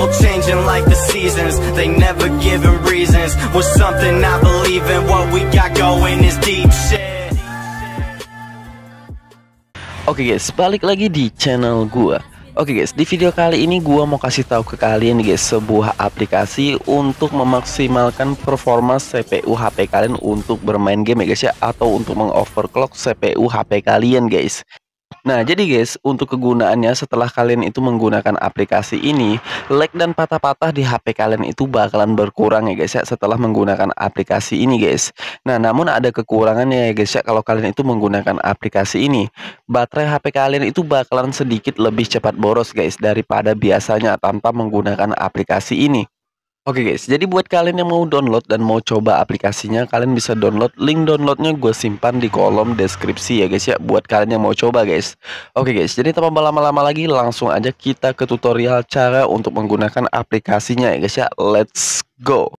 people changing like the seasons They never giving reasons With something I believe in What we got going is deep shit Oke okay guys, balik lagi di channel gua. Oke okay guys, di video kali ini gua mau kasih tahu ke kalian nih guys sebuah aplikasi untuk memaksimalkan performa CPU HP kalian untuk bermain game ya guys ya atau untuk mengoverclock CPU HP kalian guys. Nah, jadi guys, untuk kegunaannya setelah kalian itu menggunakan aplikasi ini, lag dan patah-patah di HP kalian itu bakalan berkurang ya guys ya setelah menggunakan aplikasi ini guys. Nah, namun ada kekurangannya ya guys ya kalau kalian itu menggunakan aplikasi ini. Baterai HP kalian itu bakalan sedikit lebih cepat boros guys daripada biasanya tanpa menggunakan aplikasi ini. Oke okay guys, jadi buat kalian yang mau download dan mau coba aplikasinya, kalian bisa download. Link downloadnya gue simpan di kolom deskripsi ya guys ya, buat kalian yang mau coba guys. Oke okay guys, jadi tanpa berlama lama lagi, langsung aja kita ke tutorial cara untuk menggunakan aplikasinya ya guys ya. Let's go!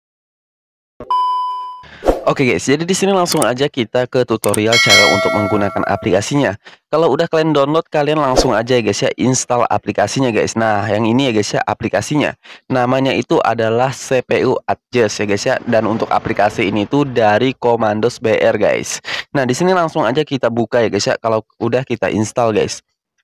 Oke guys, jadi di sini langsung aja kita ke tutorial cara untuk menggunakan aplikasinya. Kalau udah kalian download, kalian langsung aja ya guys ya install aplikasinya guys. Nah, yang ini ya guys ya aplikasinya. Namanya itu adalah CPU Adjust ya guys ya. Dan untuk aplikasi ini tuh dari Commandos BR guys. Nah, di sini langsung aja kita buka ya guys ya kalau udah kita install guys.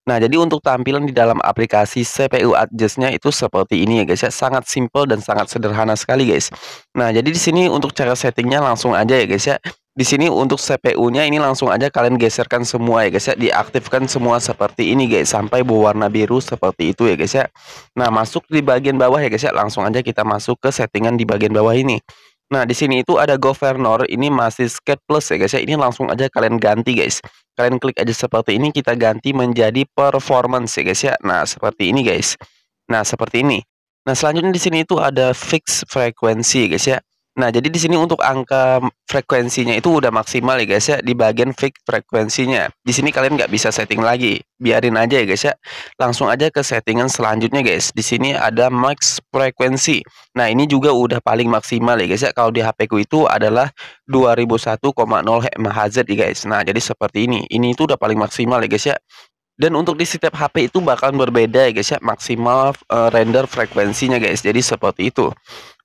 Nah, jadi untuk tampilan di dalam aplikasi CPU Adjust-nya itu seperti ini ya guys ya, sangat simple dan sangat sederhana sekali guys. Nah, jadi di sini untuk cara settingnya langsung aja ya guys ya. Di sini untuk CPU-nya ini langsung aja kalian geserkan semua ya guys ya, diaktifkan semua seperti ini guys sampai berwarna biru seperti itu ya guys ya. Nah, masuk di bagian bawah ya guys ya, langsung aja kita masuk ke settingan di bagian bawah ini. Nah, di sini itu ada governor, ini masih skate plus ya guys ya. Ini langsung aja kalian ganti guys. Kalian klik aja seperti ini, kita ganti menjadi performance ya guys ya. Nah, seperti ini guys. Nah, seperti ini. Nah, selanjutnya di sini itu ada fixed frequency guys ya. Nah, jadi di sini untuk angka frekuensinya itu udah maksimal ya guys ya di bagian fix frekuensinya. Di sini kalian nggak bisa setting lagi, biarin aja ya guys ya. Langsung aja ke settingan selanjutnya guys. Di sini ada max frekuensi. Nah, ini juga udah paling maksimal ya guys ya. Kalau di HP ku itu adalah 2001,0 MHz ya guys. Nah, jadi seperti ini. Ini itu udah paling maksimal ya guys ya dan untuk di setiap HP itu bakal berbeda ya guys ya maksimal uh, render frekuensinya guys jadi seperti itu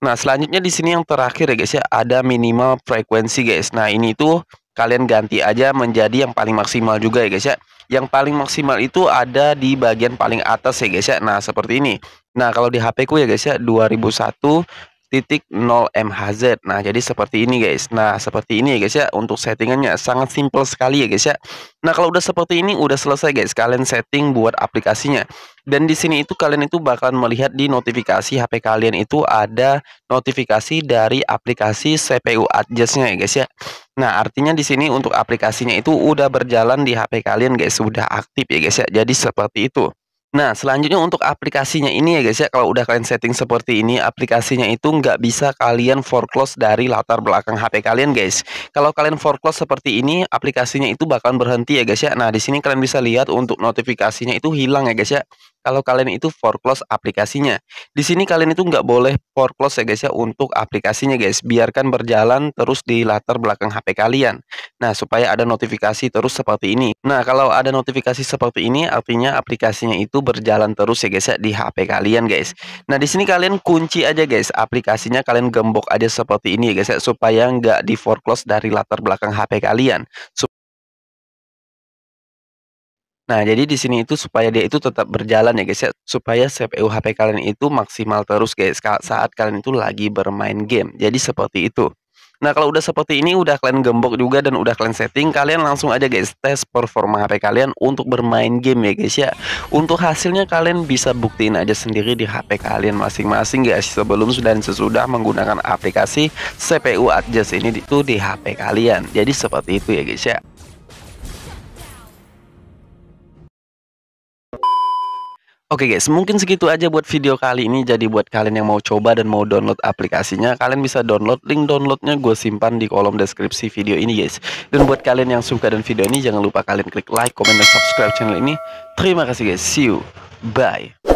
nah selanjutnya di sini yang terakhir ya guys ya ada minimal frekuensi guys nah ini tuh kalian ganti aja menjadi yang paling maksimal juga ya guys ya yang paling maksimal itu ada di bagian paling atas ya guys ya nah seperti ini nah kalau di HP ku ya guys ya 2001 titik 0 MHz. Nah, jadi seperti ini guys. Nah, seperti ini ya guys ya untuk settingannya sangat simple sekali ya guys ya. Nah, kalau udah seperti ini udah selesai guys. Kalian setting buat aplikasinya. Dan di sini itu kalian itu bakalan melihat di notifikasi HP kalian itu ada notifikasi dari aplikasi CPU adjustnya ya guys ya. Nah, artinya di sini untuk aplikasinya itu udah berjalan di HP kalian guys, sudah aktif ya guys ya. Jadi seperti itu. Nah, selanjutnya untuk aplikasinya ini ya guys ya, kalau udah kalian setting seperti ini, aplikasinya itu nggak bisa kalian foreclose dari latar belakang HP kalian guys. Kalau kalian foreclose seperti ini, aplikasinya itu bakalan berhenti ya guys ya. Nah, di sini kalian bisa lihat untuk notifikasinya itu hilang ya guys ya kalau kalian itu foreclose aplikasinya. Di sini kalian itu nggak boleh foreclose ya guys ya untuk aplikasinya guys. Biarkan berjalan terus di latar belakang HP kalian. Nah, supaya ada notifikasi terus seperti ini. Nah, kalau ada notifikasi seperti ini artinya aplikasinya itu berjalan terus ya guys ya di HP kalian guys. Nah, di sini kalian kunci aja guys aplikasinya kalian gembok aja seperti ini ya guys ya supaya nggak di foreclose dari latar belakang HP kalian. Nah, jadi di sini itu supaya dia itu tetap berjalan ya guys ya, supaya CPU HP kalian itu maksimal terus guys saat kalian itu lagi bermain game. Jadi seperti itu. Nah, kalau udah seperti ini udah kalian gembok juga dan udah kalian setting, kalian langsung aja guys tes performa HP kalian untuk bermain game ya guys ya. Untuk hasilnya kalian bisa buktiin aja sendiri di HP kalian masing-masing guys sebelum dan sesudah menggunakan aplikasi CPU Adjust ini itu di HP kalian. Jadi seperti itu ya guys ya. Oke guys, mungkin segitu aja buat video kali ini. Jadi buat kalian yang mau coba dan mau download aplikasinya, kalian bisa download. Link downloadnya gue simpan di kolom deskripsi video ini guys. Dan buat kalian yang suka dan video ini, jangan lupa kalian klik like, comment dan subscribe channel ini. Terima kasih guys, see you, bye.